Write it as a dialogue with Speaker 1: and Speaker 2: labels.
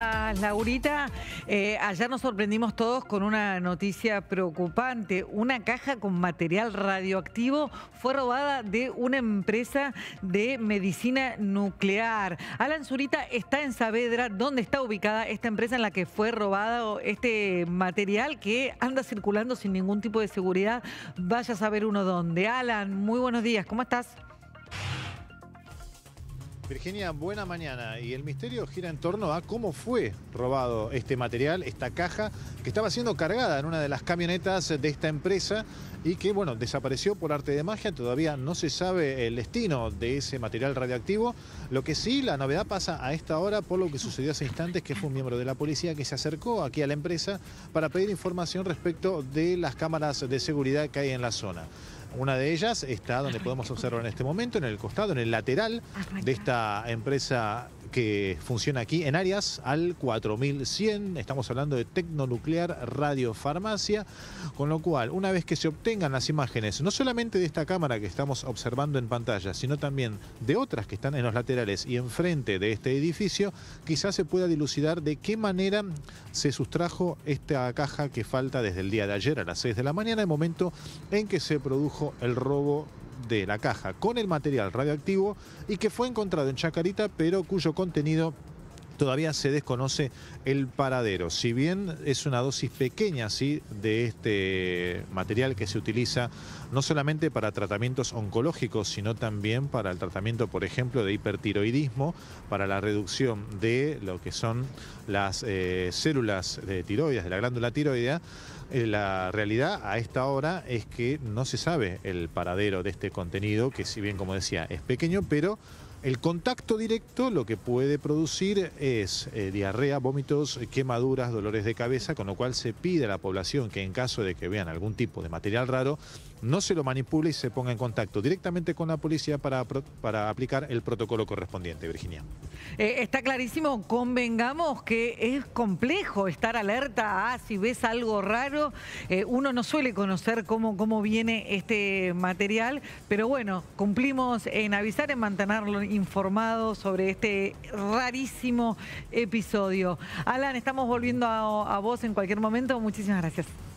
Speaker 1: Ah, Laurita, allá eh, ayer nos sorprendimos todos con una noticia preocupante. Una caja con material radioactivo fue robada de una empresa de medicina nuclear. Alan Zurita está en Saavedra, ¿dónde está ubicada esta empresa en la que fue robado este material que anda circulando sin ningún tipo de seguridad. Vaya a saber uno dónde. Alan, muy buenos días, ¿cómo estás?
Speaker 2: Virginia, buena mañana. Y el misterio gira en torno a cómo fue robado este material, esta caja, que estaba siendo cargada en una de las camionetas de esta empresa y que, bueno, desapareció por arte de magia. Todavía no se sabe el destino de ese material radioactivo. Lo que sí, la novedad pasa a esta hora por lo que sucedió hace instantes, que fue un miembro de la policía que se acercó aquí a la empresa para pedir información respecto de las cámaras de seguridad que hay en la zona. Una de ellas está donde podemos observar en este momento, en el costado, en el lateral de esta empresa que funciona aquí en áreas al 4100. Estamos hablando de Tecnonuclear Radiofarmacia, con lo cual, una vez que se obtengan las imágenes, no solamente de esta cámara que estamos observando en pantalla, sino también de otras que están en los laterales y enfrente de este edificio, quizás se pueda dilucidar de qué manera se sustrajo esta caja que falta desde el día de ayer a las 6 de la mañana, el momento en que se produjo el robo de la caja con el material radioactivo y que fue encontrado en Chacarita pero cuyo contenido todavía se desconoce el paradero. Si bien es una dosis pequeña ¿sí? de este material que se utiliza no solamente para tratamientos oncológicos, sino también para el tratamiento, por ejemplo, de hipertiroidismo, para la reducción de lo que son las eh, células de tiroides, de la glándula tiroidea, eh, la realidad a esta hora es que no se sabe el paradero de este contenido, que si bien, como decía, es pequeño, pero el contacto directo lo que puede producir es eh, diarrea, vómitos, quemaduras, dolores de cabeza, con lo cual se pide a la población que en caso de que vean algún tipo de material raro, no se lo manipule y se ponga en contacto directamente con la policía para, aplicar el protocolo correspondiente, Virginia.
Speaker 1: Eh, está clarísimo, convengamos que es complejo estar alerta a ah, si ves algo raro. Eh, uno no suele conocer cómo, cómo viene este material, pero bueno, cumplimos en avisar, en mantenerlo informado sobre este rarísimo episodio. Alan, estamos volviendo a, a vos en cualquier momento. Muchísimas gracias.